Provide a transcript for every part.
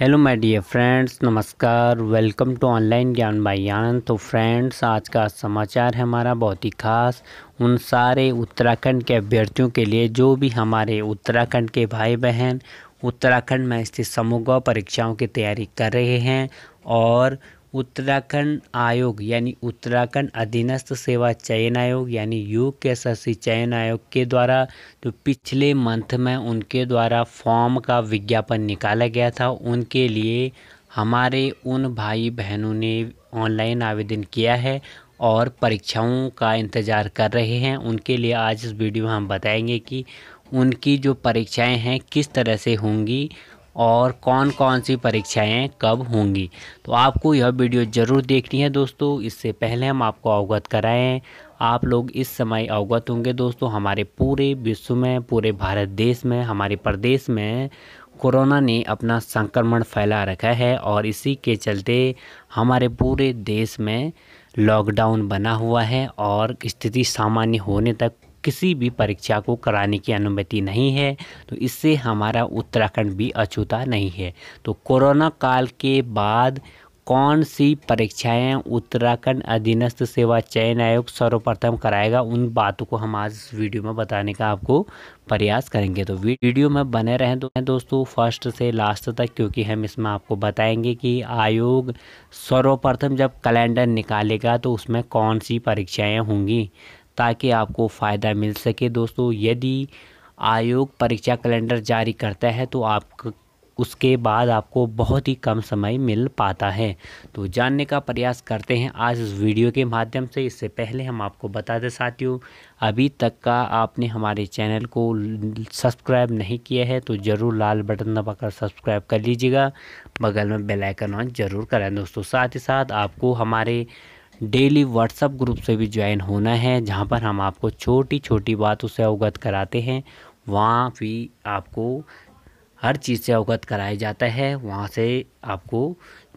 hello my dear friends नमस्कार welcome to online Gyan भाई आनंद तो फ्रेंड्स आज का समाचार है हमारा बहुत ही खास उन सारे उत्तराखंड के अभ्यर्थियों के लिए जो भी हमारे उत्तराखंड के भाई बहन उत्तराखंड में स्थित समूह परीक्षाओं की तैयारी कर रहे हैं और उत्तराखंड आयोग यानी उत्तराखंड अधीनस्थ सेवा चयन आयोग यानी यू के एस चयन आयोग के द्वारा जो पिछले मंथ में उनके द्वारा फॉर्म का विज्ञापन निकाला गया था उनके लिए हमारे उन भाई बहनों ने ऑनलाइन आवेदन किया है और परीक्षाओं का इंतज़ार कर रहे हैं उनके लिए आज इस वीडियो में हम बताएंगे कि उनकी जो परीक्षाएं हैं किस तरह से होंगी और कौन कौन सी परीक्षाएं कब होंगी तो आपको यह वीडियो ज़रूर देखनी है दोस्तों इससे पहले हम आपको अवगत कराएं आप लोग इस समय अवगत होंगे दोस्तों हमारे पूरे विश्व में पूरे भारत देश में हमारे प्रदेश में कोरोना ने अपना संक्रमण फैला रखा है और इसी के चलते हमारे पूरे देश में लॉकडाउन बना हुआ है और स्थिति सामान्य होने तक किसी भी परीक्षा को कराने की अनुमति नहीं है तो इससे हमारा उत्तराखंड भी अछूता नहीं है तो कोरोना काल के बाद कौन सी परीक्षाएं उत्तराखंड अधीनस्थ सेवा चयन आयोग सर्वप्रथम कराएगा उन बातों को हम आज इस वीडियो में बताने का आपको प्रयास करेंगे तो वीडियो में बने रहें तो दोस्तों फर्स्ट से लास्ट तक क्योंकि हम इसमें आपको बताएंगे कि आयोग सर्वप्रथम जब कैलेंडर निकालेगा तो उसमें कौन सी परीक्षाएं होंगी ताकि आपको फ़ायदा मिल सके दोस्तों यदि आयोग परीक्षा कैलेंडर जारी करता है तो आप उसके बाद आपको बहुत ही कम समय मिल पाता है तो जानने का प्रयास करते हैं आज इस वीडियो के माध्यम से इससे पहले हम आपको बता दें साथियों अभी तक का आपने हमारे चैनल को सब्सक्राइब नहीं किया है तो ज़रूर लाल बटन दबाकर सब्सक्राइब कर लीजिएगा बगल में बेल आइकन ऑन जरूर करें दोस्तों साथ ही साथ आपको हमारे डेली व्हाट्सअप ग्रुप से भी ज्वाइन होना है जहाँ पर हम आपको छोटी छोटी बात उसे अवगत कराते हैं वहाँ भी आपको हर चीज़ से अवगत कराया जाता है वहाँ से आपको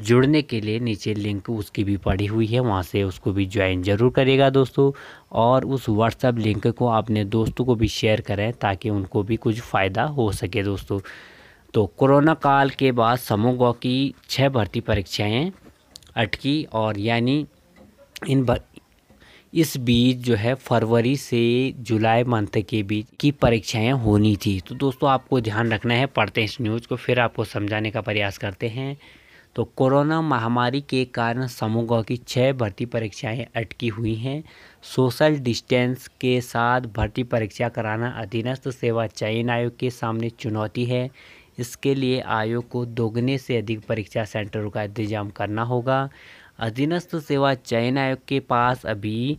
जुड़ने के लिए नीचे लिंक उसकी भी पड़ी हुई है वहाँ से उसको भी ज्वाइन ज़रूर करेगा दोस्तों और उस व्हाट्सअप लिंक को अपने दोस्तों को भी शेयर करें ताकि उनको भी कुछ फ़ायदा हो सके दोस्तों तो कोरोना काल के बाद समूह की छः भर्ती परीक्षाएँ अटकी और यानी इन इस बीच जो है फरवरी से जुलाई मंथ के बीच की परीक्षाएं होनी थी तो दोस्तों आपको ध्यान रखना है पढ़ते हैं इस न्यूज़ को फिर आपको समझाने का प्रयास करते हैं तो कोरोना महामारी के कारण समूह की छः भर्ती परीक्षाएं अटकी हुई हैं सोशल डिस्टेंस के साथ भर्ती परीक्षा कराना अधीनस्थ सेवा चयन आयोग के सामने चुनौती है इसके लिए आयोग को दोगुने से अधिक परीक्षा सेंटरों का इंतजाम करना होगा अधीनस्थ सेवा चयन आयोग के पास अभी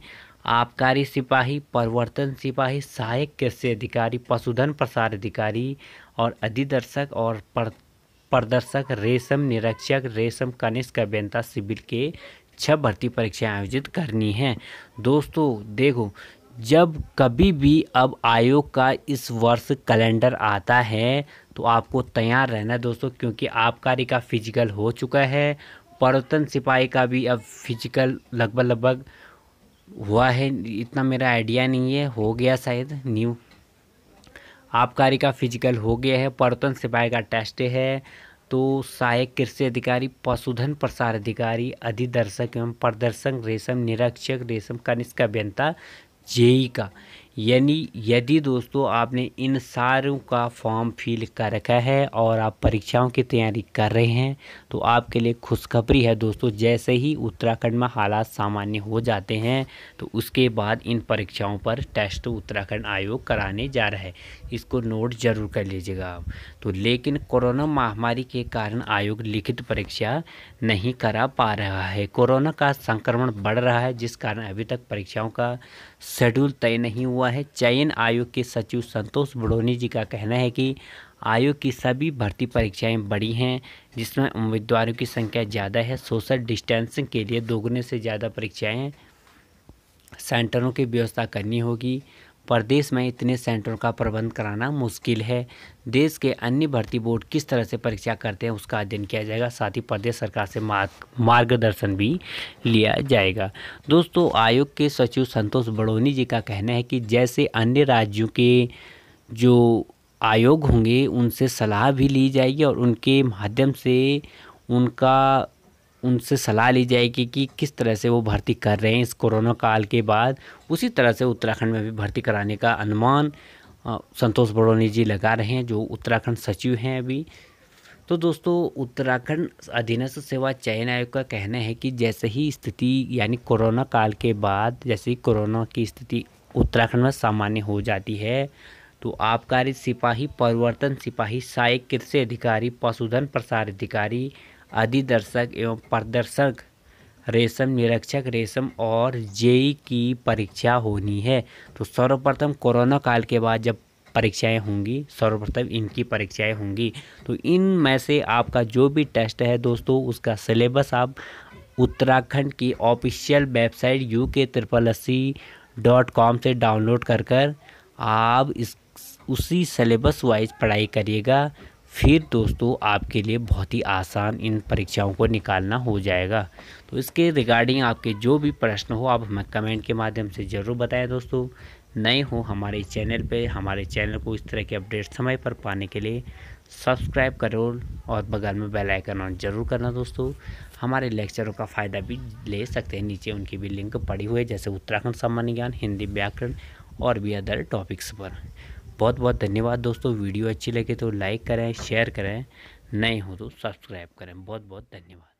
आबकारी सिपाही परिवर्तन सिपाही सहायक कृषि अधिकारी पशुधन प्रसार अधिकारी और अधिदर्शक और प्रदर्शक रेशम निरीक्षक रेशम कनिष्क अभियंता शिविर के छह भर्ती परीक्षाएं आयोजित करनी है दोस्तों देखो जब कभी भी अब आयोग का इस वर्ष कैलेंडर आता है तो आपको तैयार रहना दोस्तों क्योंकि आबकारी का फिजिकल हो चुका है पर्वतन सिपाही का भी अब फिजिकल लगभग लगभग हुआ है इतना मेरा आइडिया नहीं है हो गया शायद न्यू आबकारी का फिजिकल हो गया है पर्वतन सिपाही का टेस्ट है तो सहायक कृषि अधिकारी पशुधन प्रसार अधिकारी अधिदर्शक एवं प्रदर्शक रेशम निरीक्षक रेशम कनिष्क अभियंता जेई का यानी यदि दोस्तों आपने इन सारों का फॉर्म फिल कर रखा है और आप परीक्षाओं की तैयारी कर रहे हैं तो आपके लिए खुशखबरी है दोस्तों जैसे ही उत्तराखंड में हालात सामान्य हो जाते हैं तो उसके बाद इन परीक्षाओं पर टेस्ट उत्तराखंड आयोग कराने जा रहा है इसको नोट ज़रूर कर लीजिएगा आप तो लेकिन कोरोना महामारी के कारण आयोग लिखित परीक्षा नहीं करा पा रहा है कोरोना का संक्रमण बढ़ रहा है जिस कारण अभी तक परीक्षाओं का शेड्यूल तय नहीं हुआ हुआ है चयन आयोग के सचिव संतोष बड़ोनी जी का कहना है कि आयोग की सभी भर्ती परीक्षाएं बड़ी हैं जिसमें उम्मीदवारों की संख्या ज़्यादा है सोशल डिस्टेंसिंग के लिए दोगुने से ज़्यादा परीक्षाएं सेंटरों की व्यवस्था करनी होगी प्रदेश में इतने सेंटरों का प्रबंध कराना मुश्किल है देश के अन्य भर्ती बोर्ड किस तरह से परीक्षा करते हैं उसका अध्ययन किया जाएगा साथ ही प्रदेश सरकार से मार्ग मार्गदर्शन भी लिया जाएगा दोस्तों आयोग के सचिव संतोष बड़ोनी जी का कहना है कि जैसे अन्य राज्यों के जो आयोग होंगे उनसे सलाह भी ली जाएगी और उनके माध्यम से उनका उनसे सलाह ली जाएगी कि किस तरह से वो भर्ती कर रहे हैं इस कोरोना काल के बाद उसी तरह से उत्तराखंड में भी भर्ती कराने का अनुमान संतोष बड़ोनी जी लगा रहे हैं जो उत्तराखंड सचिव हैं अभी तो दोस्तों उत्तराखंड अधीनस्थ सेवा चयन आयोग का कहना है कि जैसे ही स्थिति यानी कोरोना काल के बाद जैसे ही कोरोना की स्थिति उत्तराखंड में सामान्य हो जाती है तो आबकारी सिपाही परिवर्तन सिपाही सहायक कृषि अधिकारी पशुधन प्रसार अधिकारी अधिदर्शक एवं प्रदर्शक रेशम निरीक्षक रेशम और जेई की परीक्षा होनी है तो सर्वप्रथम कोरोना काल के बाद जब परीक्षाएं होंगी सर्वप्रथम इनकी परीक्षाएं होंगी तो इन में से आपका जो भी टेस्ट है दोस्तों उसका सिलेबस आप उत्तराखंड की official website U K triple अस्सी डॉट कॉम से डाउनलोड कर कर आप इस उसी सिलेबस वाइज पढ़ाई करिएगा फिर दोस्तों आपके लिए बहुत ही आसान इन परीक्षाओं को निकालना हो जाएगा तो इसके रिगार्डिंग आपके जो भी प्रश्न हो आप हमें कमेंट के माध्यम से ज़रूर बताएं दोस्तों नए हो हमारे चैनल पे हमारे चैनल को इस तरह के अपडेट समय पर पाने के लिए सब्सक्राइब करो और बगल में बेल आइकन ऑन जरूर करना दोस्तों हमारे लेक्चरों का फ़ायदा भी ले सकते हैं नीचे उनकी भी लिंक पड़ी हुई है जैसे उत्तराखंड सामान्य ज्ञान हिंदी व्याकरण और भी अदर टॉपिक्स पर बहुत बहुत धन्यवाद दोस्तों वीडियो अच्छी लगे तो लाइक करें शेयर करें नए हो तो सब्सक्राइब करें बहुत बहुत धन्यवाद